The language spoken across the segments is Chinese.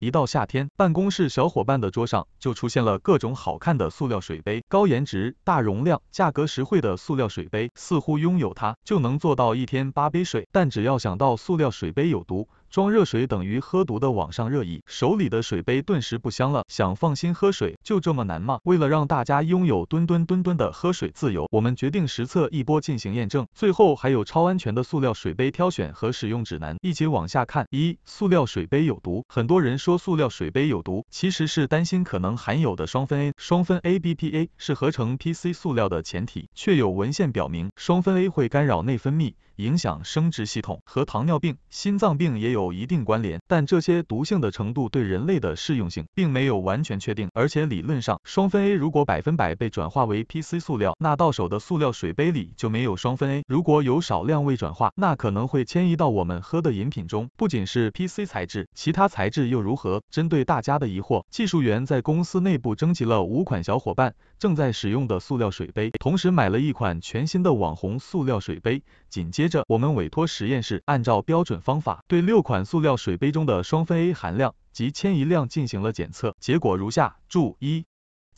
一到夏天，办公室小伙伴的桌上就出现了各种好看的塑料水杯，高颜值、大容量、价格实惠的塑料水杯，似乎拥有它就能做到一天八杯水。但只要想到塑料水杯有毒，装热水等于喝毒的网上热议，手里的水杯顿时不香了。想放心喝水，就这么难吗？为了让大家拥有吨吨吨吨的喝水自由，我们决定实测一波进行验证。最后还有超安全的塑料水杯挑选和使用指南，一起往下看。一、塑料水杯有毒，很多人说塑料水杯有毒，其实是担心可能含有的双酚 A。双酚 A、BPA 是合成 PC 塑料的前提，却有文献表明，双酚 A 会干扰内分泌，影响生殖系统和糖尿病、心脏病也有。有一定关联，但这些毒性的程度对人类的适用性并没有完全确定，而且理论上双酚 A 如果百分百被转化为 P C 塑料，那到手的塑料水杯里就没有双酚 A。如果有少量未转化，那可能会迁移到我们喝的饮品中。不仅是 P C 材质，其他材质又如何？针对大家的疑惑，技术员在公司内部征集了五款小伙伴正在使用的塑料水杯，同时买了一款全新的网红塑料水杯。紧接着，我们委托实验室按照标准方法对六。款塑料水杯中的双酚 A 含量及迁移量进行了检测，结果如下。注一。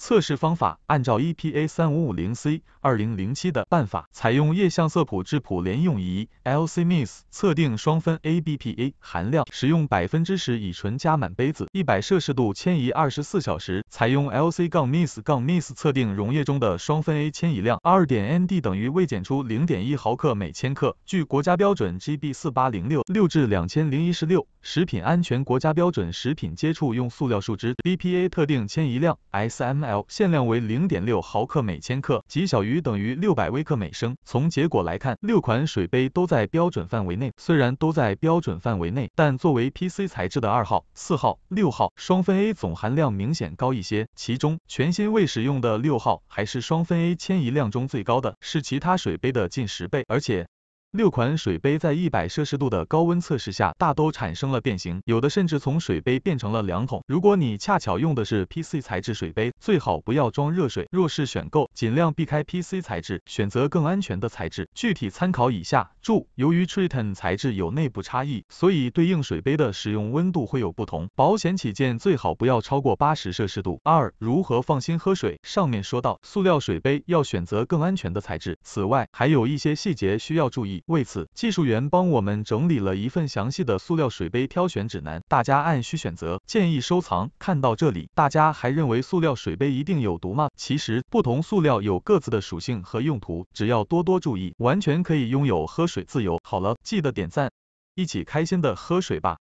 测试方法按照 EPA 3550C 2007的办法，采用液相色谱质谱联用仪 LC-MS i 测定双酚 A BPA 含量，使用百分之十乙醇加满杯子，一百摄氏度迁移二十四小时，采用 LC-MS-MS 杠 i 杠 i 测定溶液中的双酚 A 迁移量。二点 ND 等于未检出零点一毫克每千克。据国家标准 GB 4806.6-2016食品安全国家标准食品接触用塑料树脂 BPA 特定迁移量 SMI。限量为零点六毫克每千克即小于等于六百微克每升。从结果来看，六款水杯都在标准范围内。虽然都在标准范围内，但作为 PC 材质的二号、四号、六号，双酚 A 总含量明显高一些。其中，全新未使用的六号还是双酚 A 迁移量中最高的，是其他水杯的近十倍。而且六款水杯在一百摄氏度的高温测试下，大都产生了变形，有的甚至从水杯变成了两桶。如果你恰巧用的是 PC 材质水杯，最好不要装热水。若是选购，尽量避开 PC 材质，选择更安全的材质。具体参考以下。注，由于 t r i t o n 材质有内部差异，所以对应水杯的使用温度会有不同，保险起见，最好不要超过八十摄氏度。二、如何放心喝水？上面说到，塑料水杯要选择更安全的材质，此外，还有一些细节需要注意。为此，技术员帮我们整理了一份详细的塑料水杯挑选指南，大家按需选择，建议收藏。看到这里，大家还认为塑料水杯一定有毒吗？其实，不同塑料有各自的属性和用途，只要多多注意，完全可以拥有喝水自由。好了，记得点赞，一起开心的喝水吧。